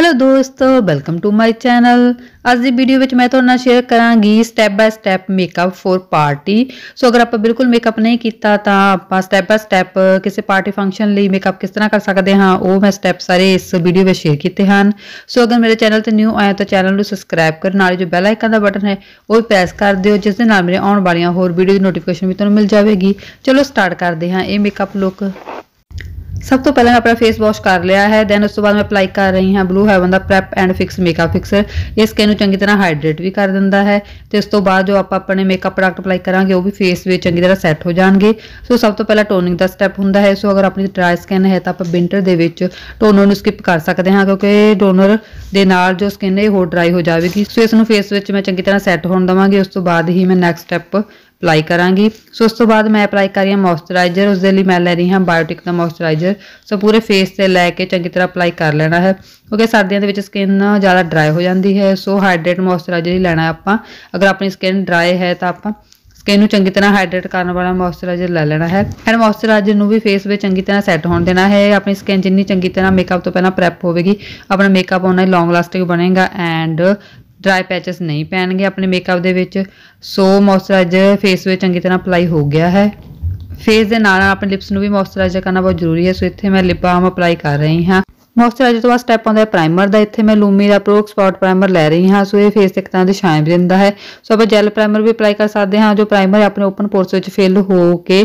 hello ਦੋਸਤੋ welcome to my channel ਅੱਜ ਦੀ video ਵਿੱਚ ਮੈਂ ਤੁਹਾਡੇ ਨਾਲ ਸ਼ੇਅਰ ਕਰਾਂਗੀ step by step makeup for party so ਅਗਰ ਆਪਾਂ ਬਿਲਕੁਲ ਮੇਕਅਪ ਨਹੀਂ ਕੀਤਾ ਤਾਂ ਆਪਾਂ ਸਟੈਪ ਬਾय ਸਟੈਪ ਕਿਸੇ ਪਾਰਟੀ ਫੰਕਸ਼ਨ ਲਈ ਮੇਕਅਪ ਕਿਸ ਤਰ੍ਹਾਂ ਕਰ ਸਕਦੇ ਹਾਂ ਉਹ ਮੈਂ ਸਟੈਪ ਸਾਰੇ ਇਸ ਵੀਡੀਓ ਵਿੱਚ ਸ਼ੇਅਰ ਕੀਤੇ ਹਨ ਸੋ ਅਗਰ ਮੇਰੇ ਚੈਨਲ ਤੇ ਨਿਊ ਆਇਆ ਤਾਂ ਚੈਨਲ ਨੂੰ ਸਬਸਕ੍ਰਾਈਬ ਕਰਨ ਨਾਲ ਜੋ ਬੈਲ ਆਈਕਨ ਦਾ ਬਟਨ ਹੈ ਉਹ ਪ੍ਰੈਸ ਕਰ ਦਿਓ ਜਿਸ ਦੇ ਨਾਲ ਮੇਰੇ ਆਉਣ ਵਾਲੀਆਂ ਹੋਰ ਵੀਡੀਓ ਦੀ ਨੋਟੀਫਿਕੇਸ਼ਨ ਵੀ ਤੁਹਾਨੂੰ ਮਿਲ ਜਾਵੇਗੀ ਚਲੋ ਸਟਾਰਟ ਕਰਦੇ ਹਾਂ ਇਹ ਮੇਕਅਪ ਲੁੱਕ ਸਭ ਤੋਂ ਪਹਿਲਾਂ ਮੈਂ ਆਪਣਾ ਫੇਸ ਵਾਸ਼ ਕਰ ਲਿਆ ਹੈ ਦੈਨ ਉਸ ਤੋਂ ਬਾਅਦ ਮੈਂ ਅਪਲਾਈ ਕਰ ਰਹੀ ਹਾਂ ਬਲੂ ਹੈਵਨ ਦਾ prep and fix makeup fixer ਇਹ ਸਕਿਨ ਨੂੰ ਚੰਗੀ ਤਰ੍ਹਾਂ ਹਾਈਡਰੇਟ ਵੀ ਕਰ ਦਿੰਦਾ ਹੈ ਤੇ ਉਸ ਤੋਂ ਬਾਅਦ ਜੋ ਆਪਾਂ ਆਪਣੇ ਮੇਕਅਪ ਪ੍ਰੋਡਕਟ ਅਪਲਾਈ ਕਰਾਂਗੇ ਉਹ ਵੀ ਫੇਸ ਵਿੱਚ ਚੰਗੀ ਤਰ੍ਹਾਂ ਸੈੱਟ ਹੋ ਜਾਣਗੇ ਸੋ ਸਭ ਤੋਂ ਪਹਿਲਾਂ ਟੋਨਿੰਗ ਦਾ ਸਟੈਪ ਹੁੰਦਾ ਹੈ ਸੋ ਅਗਰ ਆਪਣੀ ਡਰਾਈ ਸਕਿਨ ਹੈ ਤਾਂ ਆਪਾਂ ਵਿంటర్ ਦੇ ਵਿੱਚ ਟੋਨਰ ਨੂੰ ਸਕਿਪ ਕਰ ਸਕਦੇ ਹਾਂ ਕਿਉਂਕਿ ਟੋਨਰ ਦੇ ਨਾਲ ਜੋ ਸਕਿਨ ਹੈ ਹੋਰ ਡਰਾਈ ਹੋ ਜਾਵੇਗੀ ਸੋ ਇਸ ਨੂੰ ਫੇਸ ਵਿੱਚ ਮੈਂ ਚੰਗੀ ਤਰ੍ਹਾਂ ਸੈੱਟ ਹੋਣ ਦਵਾਂਗੀ ਉਸ ਤੋਂ ਬਾਅਦ ਹੀ ਮੈਂ ਨੈਕਸਟ ਸਟੈਪ ਅਪਲਾਈ ਕਰਾਂਗੀ ਸੋ ਉਸ ਤੋਂ ਬਾਅਦ ਮੈਂ ਅਪਲਾਈ ਕਰ ਰਹੀ ਹਾਂ ਮੌਇਸਚਰਾਈਜ਼ਰ ਉਸ ਦੇ ਲਈ ਮੈਂ ਲੈ ਰਹੀ ਹਾਂ ਬਾਇਓਟਿਕ ਦਾ ਮੌਇਸਚਰਾਈਜ਼ਰ ਸੋ ਪੂਰੇ ਫੇਸ ਤੇ ਲੈ ਕੇ ਚੰਗੀ ਤਰ੍ਹਾਂ ਅਪਲਾਈ ਕਰ ਲੈਣਾ ਹੈ ਕਿਉਂਕਿ ਸਰਦੀਆਂ ਦੇ ਵਿੱਚ ਸਕਿਨ ਜ਼ਿਆਦਾ ਡਰਾਈ ਹੋ ਜਾਂਦੀ ਹੈ ਸੋ ਹਾਈਡਰੇਟ ਮੌਇਸਚਰਾਈਜ਼ਰ ਹੀ ਲੈਣਾ ਹੈ ਆਪਾਂ ਅਗਰ ਆਪਣੀ ਸਕਿਨ ਡਰਾਈ ਹੈ ਤਾਂ ਆਪਾਂ ਸਕਿਨ ਨੂੰ ਚੰਗੀ ਤਰ੍ਹਾਂ ਹਾਈਡਰੇਟ ਕਰਨ ਵਾਲਾ ਮੌਇਸਚਰਾਈਜ਼ਰ ਲੈ ਲੈਣਾ ਹੈ ਐਂਡ ਮੌਇਸਚਰਾਈਜ਼ਰ ਨੂੰ ਵੀ ਫੇਸ 'ਤੇ ਚੰਗੀ ਤਰ੍ਹਾਂ ਸੈੱਟ ਹੋਣ ਦੇਣਾ ਹੈ ਆਪਣੀ ਸਕਿਨ ਜਿੰਨੀ ਚੰਗੀ ਤਰ੍ਹਾਂ ਮੇਕਅਪ ਤੋਂ ਪਹਿਲਾਂ ਪ੍ਰੈਪ ਹੋਵੇਗੀ ਆਪਣਾ ਮੇਕਅਪ ਉਹਨਾਂ ਹੀ ਲੌਂਗ ਲਾਸਟਿੰਗ ਬਣੇਗਾ ਐਂਡ ਡਰਾਈ ਪੈਚਸ ਨਹੀਂ ਪੈਣਗੇ ਆਪਣੇ ਮੇਕਅਪ ਦੇ ਵਿੱਚ ਸੋ ਮੌਇਸਚਰਾਈਜ਼ਰ ਫੇਸ 'ਤੇ ਚੰਗੀ ਤਰ੍ਹਾਂ ਅਪਲਾਈ ਹੋ ਗਿਆ ਹੈ ਫੇਸ ਦੇ ਨਾਲ ਆਪਣੇ ਲਿਪਸ ਨੂੰ ਵੀ ਮੌਇਸਚਰਾਈਜ਼ਰ ਕਰਨਾ ਬਹੁਤ ਜ਼ਰੂਰੀ ਹੈ ਸੋ ਇੱਥੇ ਮੈਂ ਲਿਪ ਬਾਮ ਅਪਲਾਈ ਕਰ ਰਹੀ ਹਾਂ ਮੋਇਸਚਰਾਈਜ਼ਰ ਤੋਂ ਬਾਅਦ ਸਟੈਪ ਆਉਂਦਾ ਹੈ ਪ੍ਰਾਈਮਰ ਦਾ ਇੱਥੇ ਮੈਂ ਲੂਮੀ ਦਾ ਪ੍ਰੋਕ ਸਪੌਟ ਪ੍ਰਾਈਮਰ ਲੈ ਰਹੀ ਹਾਂ ਸੋ ਇਹ ਫੇਸ ਤੇ ਇੱਕ ਤਰ੍ਹਾਂ ਦੀ ਸ਼ਾਈਨ ਦਿੰਦਾ ਹੈ ਸੋ ਆਪਾਂ ਜੈਲ ਪ੍ਰਾਈਮਰ ਵੀ ਅਪਲਾਈ ਕਰ ਸਕਦੇ ਹਾਂ ਜੋ ਪ੍ਰਾਈਮਰ ਆਪਣੇ ਓਪਨ ਪੋਰਸ ਵਿੱਚ ਫਿਲ ਹੋ ਕੇ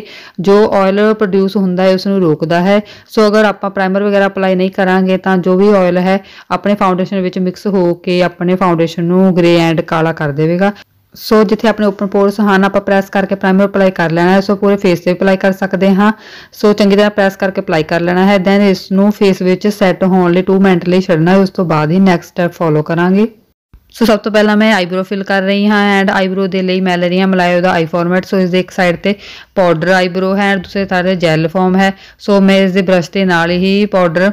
ਜੋ ਆਇਲ ਪ੍ਰੋਡਿਊਸ ਹੁੰਦਾ ਹੈ ਉਸ ਨੂੰ ਰੋਕਦਾ ਹੈ ਸੋ ਅਗਰ ਆਪਾਂ ਪ੍ਰਾਈਮਰ ਵਗੈਰਾ ਅਪਲਾਈ ਨਹੀਂ ਕਰਾਂਗੇ ਤਾਂ ਜੋ ਵੀ ਆਇਲ ਹੈ ਆਪਣੇ ਫਾਊਂਡੇਸ਼ਨ ਵਿੱਚ ਮਿਕਸ ਹੋ ਕੇ ਆਪਣੇ ਫਾਊਂਡੇਸ਼ਨ ਨੂੰ ਗ੍ਰੇ ਐਂਡ ਕਾਲਾ ਕਰ ਦੇਵੇਗਾ ਸੋ ਜਿੱਥੇ ਆਪਣੇ ਓਪਨ ਪੋਰਸ ਹਨ ਆਪਾਂ ਪ੍ਰੈਸ ਕਰਕੇ ਪ੍ਰਾਈਮਰ ਅਪਲਾਈ ਕਰ ਲੈਣਾ ਹੈ ਸੋ ਪੂਰੇ ਫੇਸ ਤੇ ਅਪਲਾਈ ਕਰ ਸਕਦੇ ਹਾਂ ਸੋ ਚੰਗੀ ਤਰ੍ਹਾਂ ਪ੍ਰੈਸ ਕਰਕੇ ਅਪਲਾਈ ਕਰ ਲੈਣਾ ਹੈ ਦੈਨ ਇਸ ਨੂੰ ਫੇਸ ਵਿੱਚ ਸੈੱਟ ਹੋਣ ਲਈ 2 ਮਿੰਟ ਲਈ ਛੱਡਣਾ ਹੈ ਉਸ ਤੋਂ ਬਾਅਦ ਹੀ ਨੈਕਸਟ ਸਟੈਪ ਫੋਲੋ ਕਰਾਂਗੇ ਸੋ ਸਭ ਤੋਂ ਪਹਿਲਾਂ ਮੈਂ ਆਈਬ੍ਰੋ ਫਿਲ ਕਰ ਰਹੀ ਹਾਂ ਐਂਡ ਆਈਬ੍ਰੋ ਦੇ ਲਈ ਮੈਂ ਲੈ ਰਹੀ ਹਾਂ ਮਲਾਇਓ ਦਾ ਆਈ ਫਾਰਮੈਟ ਸੋ ਇਸ ਦੇ ਇੱਕ ਸਾਈਡ ਤੇ ਪਾਊਡਰ ਆਈਬ੍ਰੋ ਹੈ ਦੂਸਰੇ ਸਾਈਡ ਤੇ ਜੈਲ ਫਾਰਮ ਹੈ ਸੋ ਮੈਂ ਇਸ ਦੇ ਬ੍ਰਸ਼ ਦੇ ਨਾਲ ਹੀ ਪਾਊਡਰ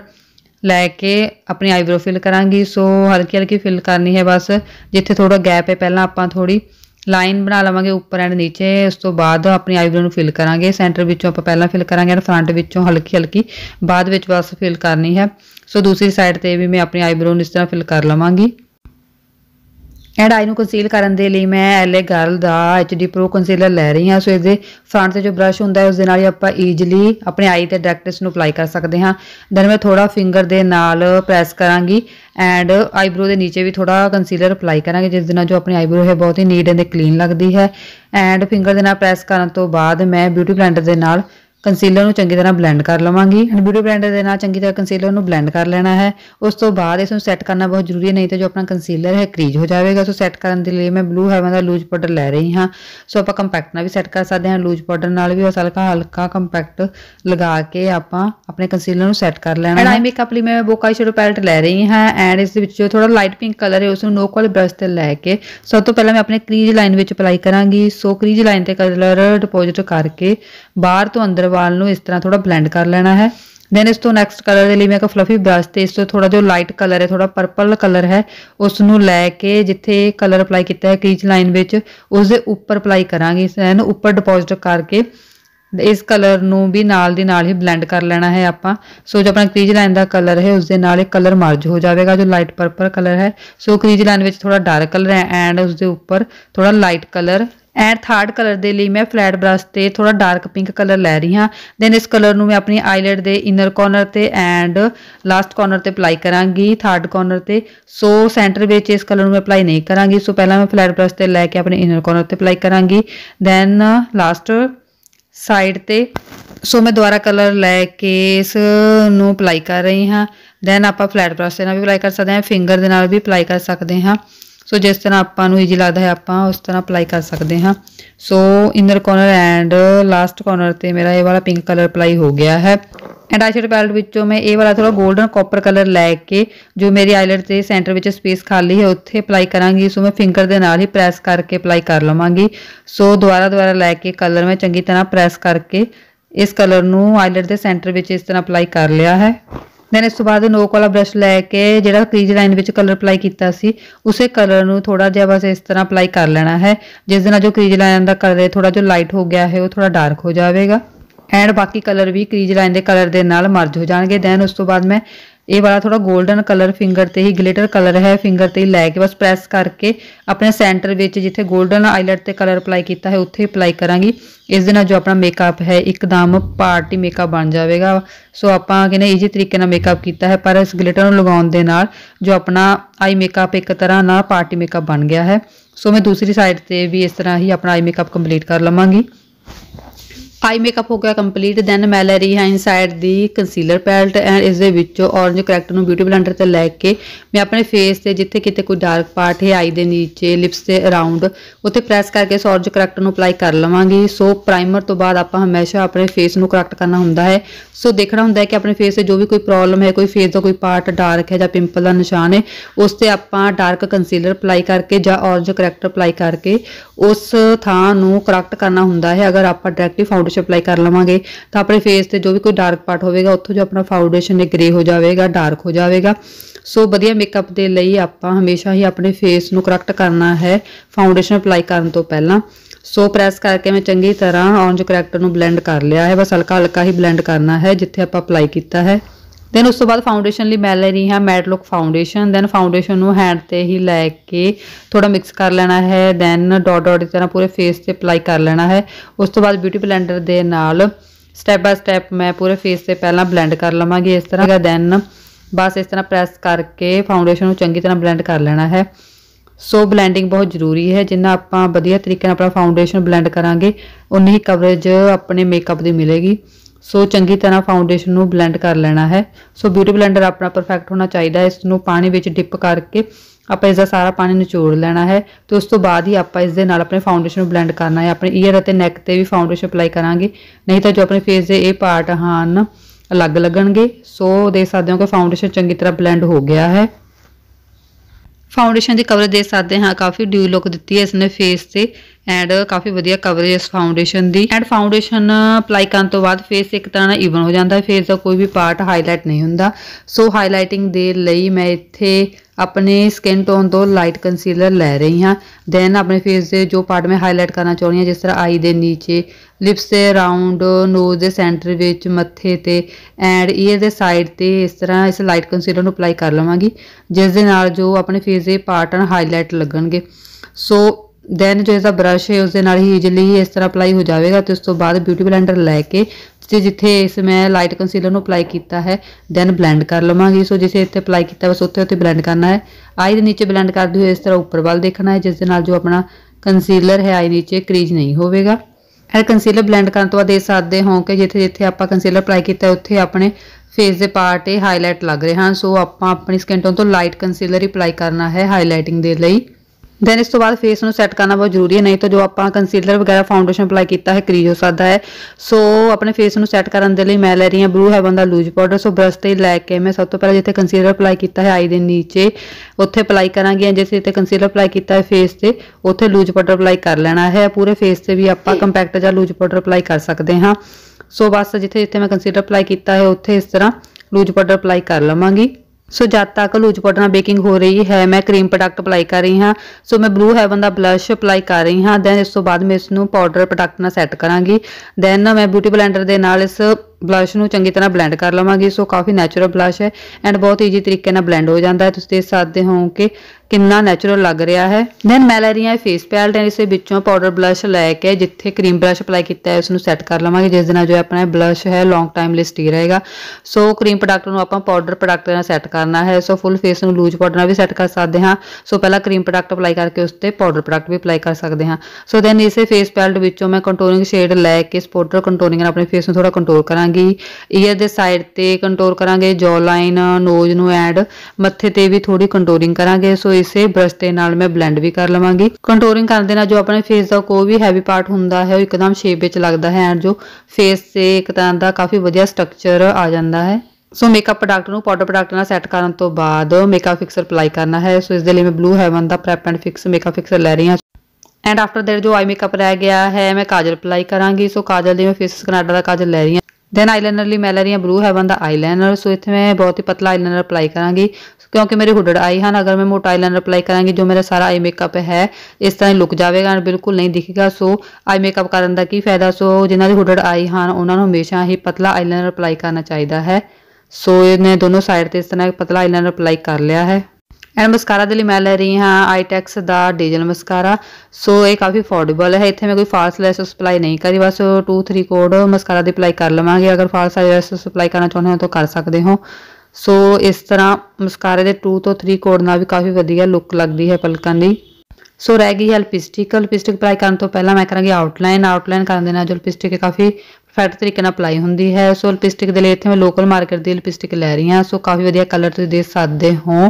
ਲੈ ਕੇ ਆਪਣੀ ਆਈਬ੍ਰੋ ਫਿਲ ਕਰਾਂਗੀ ਸੋ ਹਲਕੀ ਹਲਕੀ ਫਿਲ ਕਰਨੀ ਹੈ ਬਸ ਜਿੱਥੇ ਥੋੜਾ ਗੈਪ ਹੈ ਪਹਿਲਾਂ ਆਪਾਂ ਥੋੜੀ ਲਾਈਨ ਬਣਾ ਲਵਾਂਗੇ ਉੱਪਰ ਐਂਡ ਨੀਚੇ ਉਸ ਤੋਂ ਬਾਅਦ ਆਪਣੀ ਆਈਬ੍ਰੋ ਨੂੰ ਫਿਲ ਕਰਾਂਗੇ ਸੈਂਟਰ ਵਿੱਚੋਂ ਆਪਾਂ ਪਹਿਲਾਂ ਫਿਲ ਕਰਾਂਗੇ ਐਂਡ ਫਰੰਟ ਵਿੱਚੋਂ ਹਲਕੀ ਹਲਕੀ ਬਾਅਦ ਵਿੱਚ ਬਸ ਫਿਲ ਕਰਨੀ ਹੈ ਸੋ ਦੂਸਰੀ ਸਾਈਡ ਤੇ ਵੀ ਮੈਂ ਆਪਣੀ ਆਈਬ੍ਰੋ ਨੂੰ ਇਸ ਤਰ੍ਹਾਂ ਫਿਲ ਕਰ ਲਵਾਂਗੀ ਐਂਡ ਆਈ ਨੂੰ ਕੰਸੀਲ ਕਰਨ ਦੇ ਲਈ ਮੈਂ ਐਲੇ ਗਰਲ ਦਾ ਐਚਡੀ ਪ੍ਰੋ ਕੰਸੀਲਰ ਲੈ ਰਹੀ ਹਾਂ ਸੋ ਇਸ ਦੇ ਫਰੰਟ ਤੇ ਜੋ ਬ੍ਰਸ਼ ਹੁੰਦਾ ਹੈ ਉਸ ਦੇ ਨਾਲ ਹੀ ਆਪਾਂ ਈਜ਼ੀਲੀ ਆਪਣੇ ਆਈ ਤੇ ਡਾਇਰੈਕਟ ਇਸ ਨੂੰ ਅਪਲਾਈ ਕਰ ਸਕਦੇ ਹਾਂ ਦਨ ਮੈਂ ਥੋੜਾ ਫਿੰਗਰ ਦੇ ਨਾਲ ਪ੍ਰੈਸ ਕਰਾਂਗੀ ਐਂਡ ਆਈਬ੍ਰੋ ਦੇ ਨੀਚੇ ਵੀ ਥੋੜਾ ਕੰਸੀਲਰ ਅਪਲਾਈ ਕਰਾਂਗੇ ਜਿਸ ਦੇ ਨਾਲ ਜੋ ਆਪਣੀ ਆਈਬ੍ਰੋ ਹੈ ਬਹੁਤ ਹੀ ਨੀਟ ਐਂਡ ਕਲੀਨ ਲੱਗਦੀ ਹੈ ਐਂਡ ਫਿੰਗਰ ਦੇ ਨਾਲ ਪ੍ਰੈਸ ਕਰਨ ਤੋਂ ਬਾਅਦ ਮੈਂ ਬਿਊਟੀ ਬਲੈਂਡਰ ਦੇ ਨਾਲ कंसीलर चंकी तरह ब्लैंड कर लवानी एंड ब्यूटी ब्लैंडर चंकी तरह कंसीलर ब्लैंड कर लेना है उस तो बाद इस सैट करना बहुत जरूरी है नहीं तो जो अपना कंसीलर है क्रीज हो जाएगा सो सैट करने के लिए मैं ब्लू हैवन का लूज पाउडर लै रही हाँ सो आप कंपैक्टना भी सैट कर सकते हैं लूज पाउडर भी बस हल्का हल्का कंपैक्ट लगा के आप अपने कंसीलर सैट कर लेना आई मेकअप लिए मैं बोका शेडो पैलेट लै रही हाँ एंड इस थोड़ा लाइट पिंक कलर है उसको नोक वाले ब्रश से लैके सब तो पहले मैं अपने क्रीज लाइन में अपलाई करा सो क्रीज लाइन के कलर डिपोजिट करके बहर तो अंदर वाल इस तरह थोड़ा ब्लैंड कर लेना है दैन इस तो नैक्सट कलर के लिए मैं एक फ्लफी ब्रश से इस तो थोड़ा जो लाइट कलर है थोड़ा परपल कलर है उसनों लैके जिथे कलर अपलाई किया है क्रीच लाइन में उसके उपर अपलाई करा इसन उपर डिपोजिट करके इस कलर भी नाल नाल ही ब्लैंड कर लेना है आप सो जो अपना क्रीज लाइन का कलर है उस कलर मर्ज हो जाएगा जो लाइट परपल कलर है सो क्रीज लाइन में थोड़ा डार्क कलर है एंड उसके उपर थोड़ा light colour and third colour के लिए मैं फ्लैट ब्रश से थोड़ा डार्क पिंक कलर लै रही हाँ दैन इस कलर में मैं अपनी आईलेट के इनर कोर्नर से एंड लास्ट कोर्नर से अपलाई करा थर्ड कोर्नर पर सो सेंटर में इस कलर में अपलाई नहीं करा सो पहला मैं फ्लैट ब्रश से लैके अपने इनर कोर्नर से अपलाई करा दैन लास्ट साइड पर सो मैं दोबारा कलर लैके इस अपलाई कर रही हाँ दैन आप फ्लैट ब्रश से भी अपलाई कर सकते हैं फिंगर भी अपलाई कर सकते हैं सो जिस तरह आपको ईजी लगता है आप उस तरह अपलाई कर सकते हैं so inner corner and last corner से मेरा यह वाला पिंक कलर अपलाई हो गया है एंड आई शेड पैलेट में मैं यहाँ थोड़ा गोल्डन कॉपर कलर लैके जो मेरी आईलेट से सेंटर में स्पेस खाली है उत्थे अपलाई करा सो मैं फिंगर के ना ही प्रैस करके अपलाई कर लवी सो दुबारा दुबारा लैके कलर मैं चंकी तरह प्रैस करके इस कलर आईलेट के सेंटर में इस तरह अपलाई कर लिया है दैन इस तो बाद नो वाला ब्रश लैके जोड़ा क्रीज लाइन में कलर अपलाई किया उसे कलर में थोड़ा जहा बस इस तरह अपलाई कर लेना है जिस जो क्रीज लाइन का कलर थोड़ा जो लाइट हो गया है वो थोड़ा डार्क हो जाएगा एंड बाकी कलर भी क्रीज लाइन के कलर के नाल मर्ज हो जाएंगे दैन उस तो बाद मैं ये वाला थोड़ा गोल्डन कलर फिंगर से ही ग्लिटर कलर है फिंगर से ही लैके बस प्रेस करके अपने सेंटर में जिथे गोल्डन आईलैट से कलर अपलाई किया है उत्थे अपलाई करा इस जो अपना मेकअप है एकदम पार्टी मेकअप बन जाएगा सो आप क्या ईजी तरीके मेकअप किया है पर इस ग्लिटर लगाने जो अपना आई मेकअप एक तरह ना पार्टी मेकअप बन गया है सो मैं दूसरी साइड से भी इस तरह ही अपना आई मेकअप कंप्लीट कर लवागी आई मेकअप हो गया कंप्लीट दैन मैं लै रही हाँ इन साइड की कंसीलर पैल्ट एंड इस ओरेंज करैक्टर ब्यूटी बलेंडर से लैके मैं अपने फेस से जिते कित कोई डार्क पार्ट है आई के नीचे लिप्स के अराउंड उ प्रैस करके इस ऑरेंज करैक्टर अपलाई कर लवानी सो प्राइमर तो बाद आप हमेशा अपने फेस में करैक्ट करना हों सो देखना होंगे कि अपने फेस से जो भी कोई प्रॉब्लम है कोई फेस का कोई पार्ट डार्क है ज पिंपल का निशान है उससे आप डार्क कंसीलर अपलाई करके ज ओरेंज करैक्टर अपलाई करके उस थान करैक्ट करना होंगे है अगर आप डायरैक्टली फाउंडेशन अपलाई कर लवेंगे तो अपने फेस से जो भी कोई डार्क पार्ट होगा उतो जो अपना फाउंडेशन है ग्रे हो जाएगा डार्क हो जाएगा सो वधिया मेकअप के लिए आप हमेशा ही अपने फेस में करैक्ट करना है फाउंडेशन अपलाई कर तो पहला सो प्रेस करके मैं चंकी तरह ऑरेंज करैक्टर ब्लेंड कर लिया है बस हल्का हल्का ही ब्लेंड करना है जिथे आप अपलाई किया है दैन उस तो बाद फाउंडेशन लिए मैं ले रही हाँ matte look foundation then foundation hand से ही लैके थोड़ा मिक्स कर लेना है दैन डॉट डॉट इस तरह पूरे फेस से अपलाई कर लेना है उस तो बाद ब्यूटी ब्लैंडर के नाल स्टैप बाय स्टैप मैं पूरे फेस से पहला ब्लैंड कर लवागी इस तरह दैन बस इस तरह प्रैस करके फाउंडेन चंकी तरह ब्लैंड कर लेना है सो so, ब्लैंडिंग बहुत जरूरी है जिन्ना आप वजिया तरीके अपना फाउंडेन ब्लैंड करा उन्नी ही कवरेज अपने मेकअप की मिलेगी ਸੋ ਚੰਗੀ ਤਰ੍ਹਾਂ ਫਾਊਂਡੇਸ਼ਨ ਨੂੰ ਬਲੈਂਡ ਕਰ ਲੈਣਾ ਹੈ ਸੋ ਬਿਊਟੀ ਬਲੈਂਡਰ ਆਪਣਾ ਪਰਫੈਕਟ ਹੋਣਾ ਚਾਹੀਦਾ ਹੈ ਇਸ ਨੂੰ ਪਾਣੀ ਵਿੱਚ ਡਿਪ ਕਰਕੇ ਆਪਾਂ ਇਸ ਦਾ ਸਾਰਾ ਪਾਣੀ ਨਿਚੋੜ ਲੈਣਾ ਹੈ ਤੇ ਉਸ ਤੋਂ ਬਾਅਦ ਹੀ ਆਪਾਂ ਇਸ ਦੇ ਨਾਲ ਆਪਣੇ ਫਾਊਂਡੇਸ਼ਨ ਨੂੰ ਬਲੈਂਡ ਕਰਨਾ ਹੈ ਆਪਣੇ ਈਅਰ ਅਤੇ ਨੈਕ ਤੇ ਵੀ ਫਾਊਂਡੇਸ਼ਨ ਅਪਲਾਈ ਕਰਾਂਗੇ ਨਹੀਂ ਤਾਂ ਜੋ ਆਪਣੇ ਫੇਸ ਦੇ ਇਹ ਪਾਰਟ ਹਨ ਅਲੱਗ ਲੱਗਣਗੇ ਸੋ ਦੇਖ ਸਕਦੇ ਹੋ ਕਿ ਫਾਊਂਡੇਸ਼ਨ ਚੰਗੀ ਤਰ੍ਹਾਂ ਬਲੈਂਡ ਹੋ ਗਿਆ ਹੈ ਫਾਊਂਡੇਸ਼ਨ ਦੀ ਕਵਰੇਜ ਦੇ ਸਕਦੇ ਹਾਂ ਕਾਫੀ ਡਿਊ ਲੁੱਕ ਦਿੱਤੀ ਹੈ ਇਸਨੇ ਫੇਸ ਤੇ ਐਂਡ ਕਾਫੀ ਵਧੀਆ ਕਵਰੇਜ ਇਸ ਫਾਊਂਡੇਸ਼ਨ ਦੀ ਐਂਡ ਫਾਊਂਡੇਸ਼ਨ ਅਪਲਾਈ ਕਰਨ ਤੋਂ ਬਾਅਦ ਫੇਸ ਇੱਕ ਤਰ੍ਹਾਂ ਨਾਲ ਈਵਨ ਹੋ ਜਾਂਦਾ ਹੈ ਫੇਸ ਦਾ ਕੋਈ ਵੀ ਪਾਰਟ ਹਾਈਲਾਈਟ ਨਹੀਂ ਹੁੰਦਾ ਸੋ ਹਾਈਲਾਈਟਿੰਗ ਦੇ ਲਈ ਮੈਂ ਇੱਥੇ अपने स्किन टोन तो लाइट कंसीलर लै रही हाँ दैन अपने फेस से जो पार्ट मैं हाईलाइट करना चाहनी हूँ जिस तरह आई दे नीचे लिप्स के अराउंड नोज के सेंटर मत्थे एंड ईयर के साइड से इस तरह इस लाइट कंसीलर अपलाई कर लवेंगी जिस जो अपने फेस के पार्ट हाईलाइट लगन गए सो ਦੈਨ ਜੋ ਇਸਦਾ ਬਰਸ਼ ਹੈ ਉਸ ਦੇ ਨਾਲ ਹੀ ਇਜਲੀ ਹੀ ਇਸ ਤਰ੍ਹਾਂ ਅਪਲਾਈ ਹੋ ਜਾਵੇਗਾ ਤੇ ਉਸ ਤੋਂ ਬਾਅਦ ਬਿਊਟੀ ਬਲੈਂਡਰ ਲੈ ਕੇ ਤੇ ਜਿੱਥੇ ਇਸ ਮੈਂ ਲਾਈਟ ਕੰਸੀਲਰ ਨੂੰ ਅਪਲਾਈ ਕੀਤਾ ਹੈ ਦੈਨ ਬਲੈਂਡ ਕਰ ਲਵਾਂਗੀ ਸੋ ਜਿਸੇ ਇੱਥੇ ਅਪਲਾਈ ਕੀਤਾ ਬਸ ਉੱਥੇ ਉੱਥੇ ਬਲੈਂਡ ਕਰਨਾ ਹੈ ਆਈ ਦੇ ਨੀਚੇ ਬਲੈਂਡ ਕਰਦੇ ਹੋਏ ਇਸ ਤਰ੍ਹਾਂ ਉੱਪਰ ਵੱਲ ਦੇਖਣਾ ਹੈ ਜਿਸ ਦੇ ਨਾਲ ਜੋ ਆਪਣਾ ਕੰਸੀਲਰ ਹੈ ਆਈ ਨੀਚੇ ਕ੍ਰੀਜ ਨਹੀਂ ਹੋਵੇਗਾ ਇਹ ਕੰਸੀਲਰ ਬਲੈਂਡ ਕਰਨ ਤੋਂ ਬਾਅਦ ਇਹ ਸਾਦੇ ਹੋ ਕੇ ਜਿੱਥੇ ਜਿੱਥੇ ਆਪਾਂ ਕੰਸੀਲਰ ਅਪਲਾਈ ਕੀਤਾ ਉੱਥੇ ਆਪਣੇ ਫੇਸ ਦੇ ਪਾਰਟ ਤੇ ਹਾਈਲਾਈਟ ਲੱਗ ਰਹੇ ਹਨ ਸੋ ਆਪਾਂ ਆਪਣੀ ਸਕਿਨ ਟੋਨ ਤੋਂ ਲਾਈਟ ਕੰਸੀਲਰ ਹੀ ਅਪਲਾਈ ਕਰਨਾ ਹੈ ਹਾਈਲਾਈਟਿੰਗ ਦੇ ਲਈ दैन इस तो बाद फेस में सैट करना बहुत जरूरी है नहीं तो जो अपना कंसीलर वगैरह फाउंडेशन अपलाई किया है क्रीज हो सकता है सो अपने फेस में सैट करने के लिए मैं ले रही हूँ ब्लू हैवन का लूज पाउडर सो ब्रश से लैके मैं सब तो पहले जितने कंसीलर अपलाई किया है आई दिन नीचे उत्थे अपलाई करा जिस जितने कंसीलर अपलाई किया है फेस से उत्थे लूज पाउडर अपलाई कर लेना है पूरे फेस से भी आप कंपैक्ट जहाँ लूज पाउडर अपलाई कर सकते हाँ सो बस जिते जिते मैं कंसीलर अपलाई किया है उत्थे इस तरह लूज पाउडर अपलाई कर लवानी ਸੋ ਜਦ ਤੱਕ ਲੂਜ ਪਟਣਾ ਬੇਕਿੰਗ ਹੋ ਰਹੀ ਹੈ ਮੈਂ ਕਰੀਮ ਪ੍ਰੋਡਕਟ ਅਪਲਾਈ ਕਰ ਰਹੀ ਹਾਂ ਸੋ ਮੈਂ ਬਲੂ ਹੈਵਨ ਦਾ ਬਲਸ਼ ਅਪਲਾਈ ਕਰ ਰਹੀ ਹਾਂ ਦੈਨ ਇਸ ਤੋਂ ਬਾਅਦ ਮੈਂ ਇਸ ਨੂੰ ਪਾਊਡਰ ਪ੍ਰੋਡਕਟ ਨਾਲ ਸੈੱਟ ਕਰਾਂਗੀ ਦੈਨ ਮੈਂ ਬਿਊਟੀ ਬਲੈਂਡਰ ਦੇ ਨਾਲ ਇਸ ब्लश में चंकी तरह ब्लैंड कर लवेंगे सो काफ़ी नैचुरल ब्लश है एंड बहुत ईजी तरीके ब्लैंड हो जाता है तुम देख सकते हो कि कि नैचुरल लग रहा है दैन मैं लै रही हाँ फेस पैल्ट एंड इसे पाउडर ब्लश लैके जिथे क्रीम ब्रश अपलाई किया है उसमें सैट कर लवेंगे जिस दिन जो अपना ब्लश है लोंग टाइम स्टी रहेगा सो क्रीम प्रोडक्ट में आप पाउडर प्रोडक्ट सैट करना है सो फुल फेस में लूज पाउडर भी सैट कर सकते हैं सो पहला क्रीम प्रोडक्ट अपलाई करके उससे पाउडर प्रोडक्ट भी अपलाई कर सकते हैं सो दैन इसे फेस पैल्ट मैं कंट्रोलिंग शेड लैके इस पाउडर कंट्रोलिंग अपने फेस में थोड़ा कंट्रोल करा करांगी ईयर दे साइड ते कंटूर करांगे जॉ लाइन नोज नु ऐड मथे ते भी थोड़ी कंटूरिंग करांगे सो इसे ब्रश दे नाल मैं ब्लेंड भी कर लवांगी कंटूरिंग करन दे नाल जो अपने फेस दा को भी हैवी पार्ट हुंदा है एकदम शेप विच लगदा है एंड जो फेस से एक तरह दा काफी बढ़िया स्ट्रक्चर आ जांदा है सो मेकअप प्रोडक्ट को पाउडर प्रोडक्ट में सैट करने तो बाद मेकअप फिक्सर अपलाई करना है सो इस लिए मैं ब्लू हैवन का prep and fix makeup fixer ले रही हाँ एंड आफ्टर दैट जो आई मेकअप रह गया है मैं काजल अपलाई करा सो काजल मैं फिक्स कनाडा का काजल ले रही हाँ दैन आईलाइनर लिए मैं लै रही हूँ ब्लू हैवन का आईलाइनर सो इतने मैं बहुत ही पतला आईलाइनर अपलाई करा क्योंकि मेरे हुडड आई हैं अगर मैं मोटा आईलाइनर अपलाई करा जो मेरा सारा आई मेकअप है इस तरह लुक जाएगा बिल्कुल नहीं दिखेगा सो आई मेकअप करने का की फायदा सो जिन्हें हुडड आई हैं उन्होंने हमेशा ही पतला आईलाइनर अपलाई करना चाहिए है सो इन्हें दोनों साइड से इस तरह पतला आईलाइनर अपलाई कर लिया है एंड मस्कारा दे मैं लै रही हाँ आईटैक्स का डीजल मस्कारा सो य काफ़ी अफोर्डेबल है इतने मैं कोई फालस लैस सप्लाई नहीं करी बस two three coat mascara apply कर लवेंगे अगर फालस लैस सप्लाई करना चाहते हो तो कर सकते हो सो so, इस तरह मस्कारे के टू तो थ्री कोड ना भी काफ़ी वजिया लुक लगती है पलकों की सो so, रह गई है लपिस्टिक लपिस्टिक अपलाई करने तो पहला मैं करा आउटलाइन आउटलाइन करने के जो लपिस्टिक काफ़ी परफेक्ट तरीके अपलाई होंगी है सो so, लपिस्टिक इतने मैं लोकल मार्केट की लिपस्टिक लै रही हाँ सो so, काफ़ी वजिया कलर तुम तो देख सकते हो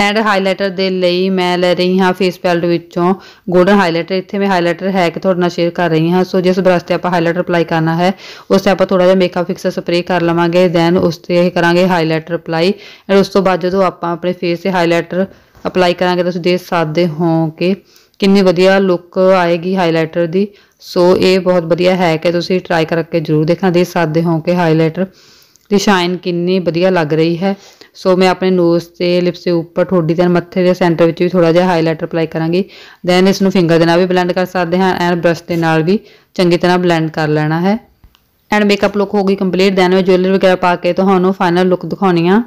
ਐਂਡ ਹਾਈਲਾਈਟਰ ਦੇ ਲਈ ਮੈਂ ਲੈ ਰਹੀ ਹਾਂ ਫੇਸ ਪੈਲਟ ਵਿੱਚੋਂ ਗੋਲਡਨ ਹਾਈਲਾਈਟਰ ਇੱਥੇ ਮੈਂ ਹਾਈਲਾਈਟਰ ਹੈ ਕਿ ਤੁਹਾਡੇ ਨਾਲ ਸ਼ੇਅਰ ਕਰ ਰਹੀ ਹਾਂ ਸੋ ਜਿਸ ਬ੍ਰਸ਼ ਤੇ ਆਪਾਂ ਹਾਈਲਾਈਟਰ ਅਪਲਾਈ ਕਰਨਾ ਹੈ ਉਸ ਤੇ ਆਪਾਂ ਥੋੜਾ ਜਿਹਾ ਮੇਕਅਪ ਫਿਕਸਰ ਸਪਰੇਅ ਕਰ ਲਵਾਂਗੇ ਦੈਨ ਉਸ ਤੇ ਇਹ ਕਰਾਂਗੇ ਹਾਈਲਾਈਟਰ ਅਪਲਾਈ ਐਂਡ ਉਸ ਤੋਂ ਬਾਅਦ ਜਦੋਂ ਆਪਾਂ ਆਪਣੇ ਫੇਸ ਤੇ ਹਾਈਲਾਈਟਰ ਅਪਲਾਈ ਕਰਾਂਗੇ ਤੁਸੀਂ ਦੇਖ ਸਕਦੇ ਹੋ ਕਿ ਕਿੰਨੀ ਵਧੀਆ ਲੁੱਕ ਆਏਗੀ ਹਾਈਲਾਈਟਰ ਦੀ ਸੋ ਇਹ ਬਹੁਤ ਵਧੀਆ ਹੈ ਕਿ ਤੁਸੀਂ ਟਰਾਈ ਕਰਕੇ ਜ਼ਰੂਰ ਦੇਖਣਾ ਦੇਖ ਸਕਦੇ ਹੋ ਕਿ ਹਾਈਲਾਈਟਰ डिशाइन किन्नी वधिया लग रही है सो मैं अपने नोज से लिप्स के उपर ठोडी दिन मत्थे के सेंटर भी थोड़ा जहा हाईलाइटर अपलाई करा दैन इस फिंगर के भी ब्लैंड कर सकते हैं एंड ब्रश के नाल भी चंकी तरह ब्लैंड कर लेना है एंड मेकअप लुक होगी कंप्लीट दैन में ज्वेलरी वगैरह पा के तो फाइनल लुक दिखाई हाँ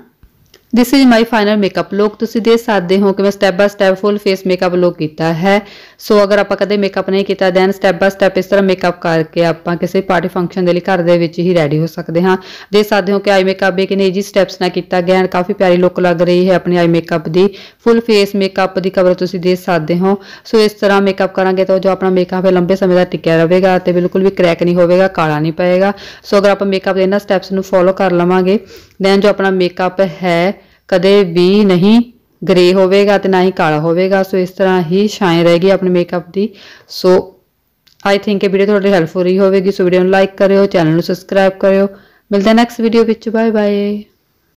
this is my final makeup look तुम देख सकते हो कि मैं step by step full face makeup look किया है सो so, अगर आप कदम मेकअप नहीं किया दैन स्टैप बाय स्टैप इस तरह मेकअप करके आप किसी पार्टी फंक्शन के लिए घर के ही रेडी हो सकते हैं देख सकते हो कि आई मेकअप भी किन्हीं ईजी स्टैप्स ने किया गया एंड काफ़ी प्यारी लुक लग रही है अपनी आई मेकअप की फुल फेस मेकअप की कवर तुम देख सकते हो सो इस तरह मेकअप करा तो जो अपना मेकअप है लंबे समय का टिकया रहेगा तो बिल्कुल भी क्रैक नहीं होगा काला नहीं पाएगा सो अगर आप मेकअप इन्होंने स्टैप्स में फॉलो कर लवेंगे दैन जो अपना मेकअप है ਕਦੇ ਵੀ ਨਹੀਂ ਗ੍ਰੇ ਹੋਵੇਗਾ ਤੇ ਨਾ ਹੀ ਕਾਲਾ ਹੋਵੇਗਾ ਸੋ ਇਸ ਤਰ੍ਹਾਂ ਹੀ ਛਾਂ ਰਹੇਗੀ ਆਪਣੇ ਮੇਕਅਪ ਦੀ ਸੋ ਆਈ ਥਿੰਕ ਇਹ ਵੀਡੀਓ ਤੁਹਾਡੇ ਹੈਲਪਫੁਲ ਰਹੀ ਹੋਵੇਗੀ ਸੋ ਵੀਡੀਓ ਨੂੰ ਲਾਈਕ ਕਰਿਓ ਚੈਨਲ ਨੂੰ ਸਬਸਕ੍ਰਾਈਬ ਕਰਿਓ ਮਿਲਦੇ ਨੈਕਸਟ ਵੀਡੀਓ ਵਿੱਚ ਬਾਏ ਬਾਏ